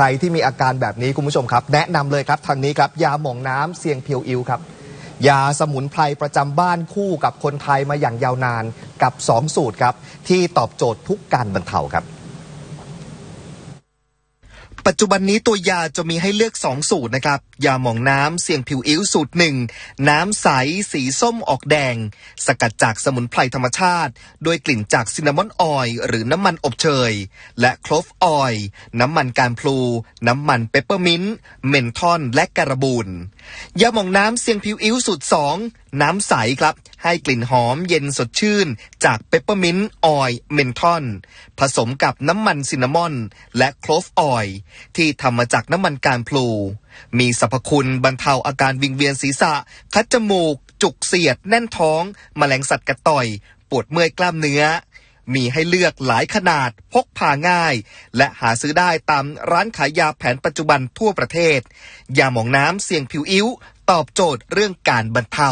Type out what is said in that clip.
ใครที่มีอาการแบบนี้คุณผู้ชมครับ แนะนำเลยครับทางนี้ครับยาหม่องน้ำเสียงเพียวอิวครับยาสมุนไพรประจำบ้านคู่กับคนไทยมาอย่างยาวนานกับ 2 สูตรครับ ที่ตอบโจทย์ทุกการบรรเทาครับปัจจุบันนี้ตัวยาจะมีให้เลือก 2 สูตรนะครับ ยาหมองน้ำเสี่ยงผิวอิ่วสูตรหนึ่งน้ำใสสีส้มออกแดง สกัดจากสมุนไพรธรรมชาติ โดยกลิ่นจากซินนามอนออย หรือน้ำมันอบเชยและโคลฟออยน้ำมันการพลู น้ำมันเปปเปอร์มินต์เมนทอนและการบูนยาหมองน้ำเสี่ยงผิวอิ่วสูตร2น้ำใสครับ ให้กลิ่นหอมเย็นสดชื่น จากเปปเปอร์มินต์ออยเมนทอนผสมกับน้ำมันซินนามอน และโคลฟออยที่ทำมาจากน้ำมันการพลู มีสรรพคุณบรรเทาอาการวิงเวียนศีรษะ คัดจมูก จุกเสียดแน่นท้องมแมลงสัตว์กระต่อย ปวดเมื่อยกล้ามเนื้อ มีให้เลือกหลายขนาด พกพาง่าย และหาซื้อได้ตามร้านขายยาแผนปัจจุบันทั่วประเทศยาหมองน้ำเสี่ยงผิวอิ้วตอบโจทย์เรื่องการบรรเทา